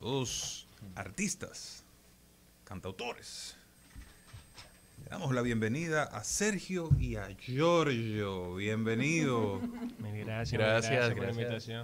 todos artistas, cantautores. Le damos la bienvenida a Sergio y a Giorgio. Bienvenido. Gracias, gracias,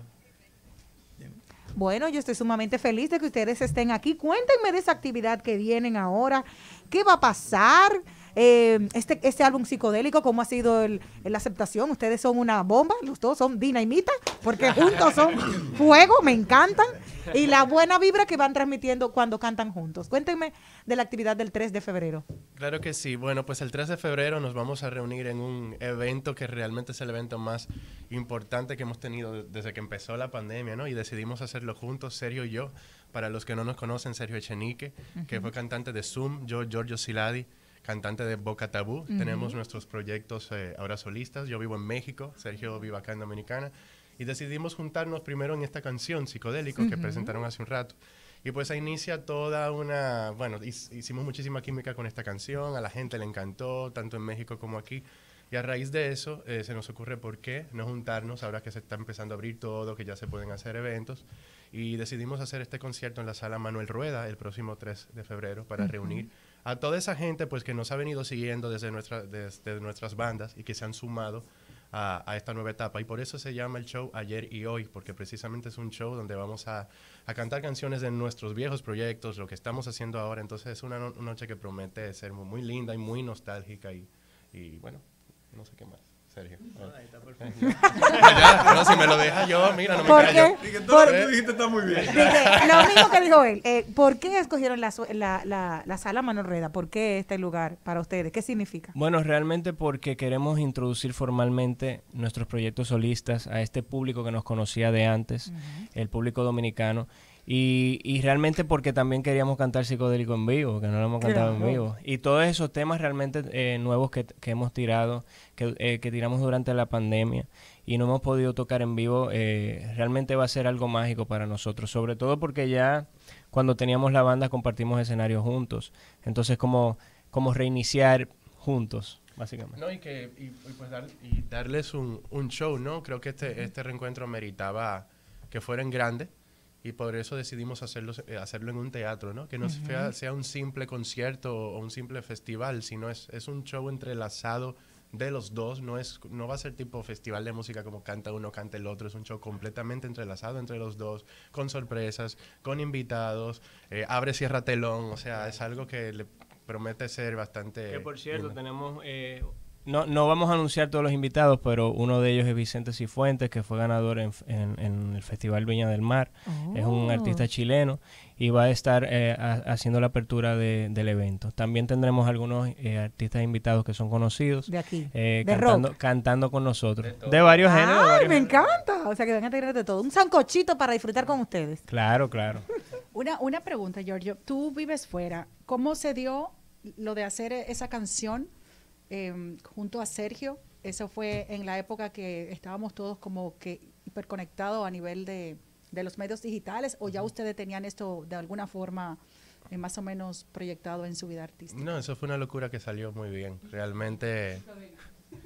Bueno, yo estoy sumamente feliz de que ustedes estén aquí. Cuéntenme de esa actividad que vienen ahora. ¿Qué va a pasar? Eh, este, este álbum psicodélico, ¿cómo ha sido la aceptación? Ustedes son una bomba, los dos son dinamita, porque juntos son fuego, me encantan y la buena vibra que van transmitiendo cuando cantan juntos. Cuéntenme de la actividad del 3 de febrero. Claro que sí. Bueno, pues el 3 de febrero nos vamos a reunir en un evento que realmente es el evento más importante que hemos tenido desde que empezó la pandemia, ¿no? Y decidimos hacerlo juntos, Sergio y yo. Para los que no nos conocen, Sergio Echenique, que fue cantante de Zoom, yo, Giorgio Siladi cantante de Boca Tabú. Tenemos nuestros proyectos eh, ahora solistas. Yo vivo en México, Sergio vive acá en Dominicana. Y decidimos juntarnos primero en esta canción, Psicodélico, que presentaron hace un rato. Y pues ahí inicia toda una, bueno, hicimos muchísima química con esta canción, a la gente le encantó, tanto en México como aquí. Y a raíz de eso eh, se nos ocurre por qué no juntarnos ahora que se está empezando a abrir todo, que ya se pueden hacer eventos. Y decidimos hacer este concierto en la sala Manuel Rueda el próximo 3 de febrero para reunir a toda esa gente pues que nos ha venido siguiendo desde, nuestra, desde nuestras bandas y que se han sumado a, esta nueva etapa. Y por eso se llama el show Ayer y Hoy, porque precisamente es un show donde vamos a, a cantar canciones de nuestros viejos proyectos, lo que estamos haciendo ahora. Entonces es una, noche que promete ser muy, muy linda y muy nostálgica y, y bueno, no sé qué más. Sergio. Ahí está perfecto. si me lo deja yo, mira, no me callo. Dije, lo dijiste está muy bien. lo mismo que dijo él. Eh, ¿Por qué escogieron la, la, la, sala Manorreda? ¿Por qué este lugar para ustedes? ¿Qué significa? Bueno, realmente porque queremos introducir formalmente nuestros proyectos solistas a este público que nos conocía de antes, el público dominicano. Y, realmente porque también queríamos cantar psicodélico en vivo, que no lo hemos cantado en vivo. Y todos esos temas realmente eh, nuevos que, hemos tirado, que, eh, que, tiramos durante la pandemia y no hemos podido tocar en vivo, eh, realmente va a ser algo mágico para nosotros. Sobre todo porque ya cuando teníamos la banda compartimos escenarios juntos. Entonces como, como reiniciar juntos. Básicamente. No, y, que, pues darles un, show, ¿no? Creo que este, este reencuentro meritaba que fueran grandes y por eso decidimos hacerlo, eh, hacerlo en un teatro, ¿no? Que no sea, sea, un simple concierto o un simple festival, sino es, es, un show entrelazado de los dos, no, es, no va a ser tipo festival de música como canta uno, canta el otro, es un show completamente entrelazado entre los dos, con sorpresas, con invitados, eh, abre, cierra telón, o sea, es algo que le promete ser bastante... Que por cierto, tenemos... Eh, no, no vamos a anunciar todos los invitados, pero uno de ellos es Vicente Cifuentes, que fue ganador en, el Festival Viña del Mar. Es un oh. artista chileno y va a estar eh, haciendo la apertura de, del evento. También tendremos algunos eh, artistas invitados que son conocidos. De aquí. Eh, cantando, con nosotros. De, varios géneros. ¡Ay, me encanta! O sea, que van a tener de todo. Un sancochito para disfrutar con ustedes. Claro, claro. una, una pregunta, Giorgio. Tú vives fuera. ¿Cómo se dio lo de hacer e-, esa canción? Em, junto a Sergio. Eso fue en la época que estábamos todos como que hiperconectados a nivel de, los medios digitales o ya ustedes tenían esto de alguna forma eh, más o menos proyectado en su vida artística. No, eso fue una locura que salió muy bien, realmente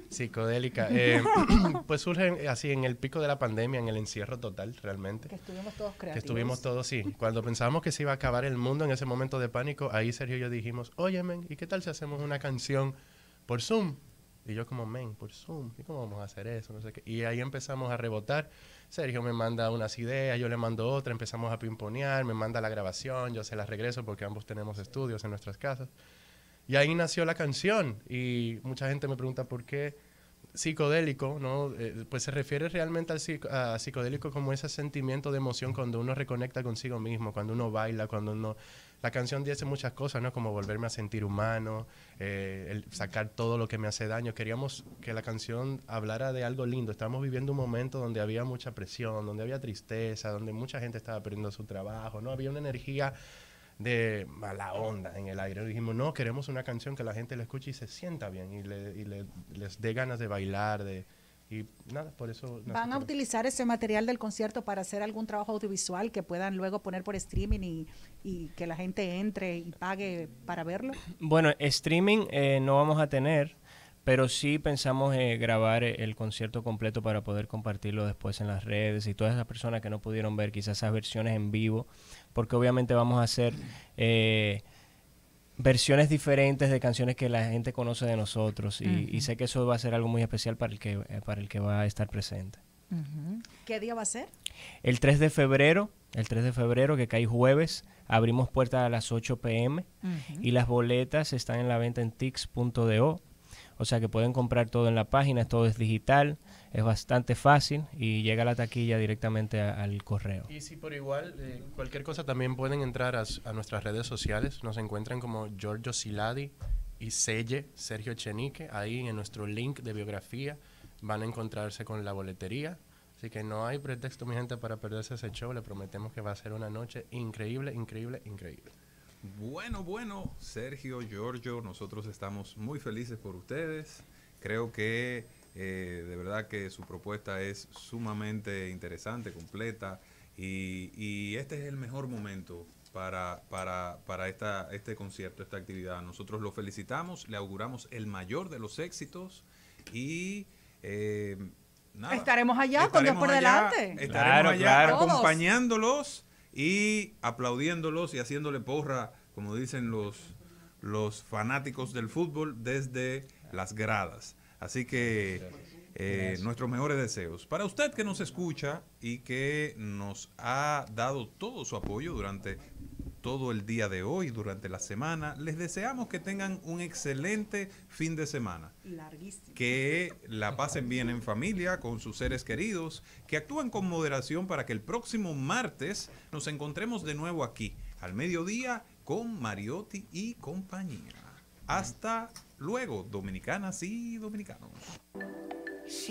psicodélica. Eh, pues surge así en el pico de la pandemia, en el encierro total, realmente. Que estuvimos todos creativos. Que estuvimos todos, sí. Cuando pensábamos que se iba a acabar el mundo en ese momento de pánico, ahí Sergio y yo dijimos, oye, men, ¿y qué tal si hacemos una canción? por Zoom. Y yo como, men, por Zoom, ¿y cómo vamos a hacer eso? Y ahí empezamos a rebotar. Sergio me manda unas ideas, yo le mando otra, empezamos a pimponear, me manda la grabación, yo se las regreso porque ambos tenemos estudios en nuestras casas. Y ahí nació la canción y mucha gente me pregunta por qué psicodélico, ¿no? Eh, pues se refiere realmente al a psicodélico como ese sentimiento de emoción cuando uno reconecta consigo mismo, cuando uno baila, cuando uno la canción dice muchas cosas, ¿no? Como volverme a sentir humano, eh, el sacar todo lo que me hace daño. Queríamos que la canción hablara de algo lindo. Estábamos viviendo un momento donde había mucha presión, donde había tristeza, donde mucha gente estaba perdiendo su trabajo, ¿no? Había una energía de mala onda en el aire. Dijimos, no, queremos una canción que la gente la escuche y se sienta bien y, le, y le, les dé ganas de bailar, de y nada, por eso... ¿Van a utilizar ese material del concierto para hacer algún trabajo audiovisual que puedan luego poner por streaming y, que la gente entre y pague para verlo? Bueno, streaming eh, no vamos a tener, pero sí pensamos grabar eh, el concierto completo para poder compartirlo después en las redes y todas esas personas que no pudieron ver quizás esas versiones en vivo, porque obviamente vamos a hacer eh, versiones diferentes de canciones que la gente conoce de nosotros y, sé que eso va a ser algo muy especial para el que, eh, para el que va a estar presente. ¿Qué día va a ser? El 3 de febrero, el 3 de febrero que cae jueves, abrimos puertas a las 8 pm y las boletas están en la venta en tix.do o sea que pueden comprar todo en la página, todo es digital, es bastante fácil y llega a la taquilla directamente al correo. Y si por igual, eh, cualquier cosa también pueden entrar a, a, nuestras redes sociales, nos encuentran como Giorgio Siladi y Selle Sergio Chenique, ahí en nuestro link de biografía van a encontrarse con la boletería. Así que no hay pretexto, mi gente, para perderse ese show. Le prometemos que va a ser una noche increíble, increíble, increíble. Bueno, bueno, Sergio, Giorgio, nosotros estamos muy felices por ustedes. Creo que eh, de verdad que su propuesta es sumamente interesante, completa, y, este es el mejor momento para, para, esta, este concierto, esta actividad. Nosotros lo felicitamos, le auguramos el mayor de los éxitos y... Eh, estaremos allá con Dios por delante. Estaremos allá acompañándolos y aplaudiéndolos y haciéndole porra, como dicen los, los fanáticos del fútbol, desde las gradas. Así que eh, nuestros mejores deseos. Para usted que nos escucha y que nos ha dado todo su apoyo durante todo el día de hoy, durante la semana. Les deseamos que tengan un excelente fin de semana. Que la pasen bien en familia, con sus seres queridos, que actúen con moderación para que el próximo martes nos encontremos de nuevo aquí, al mediodía, con Mariotti y compañía. Hasta luego, dominicanas y dominicanos.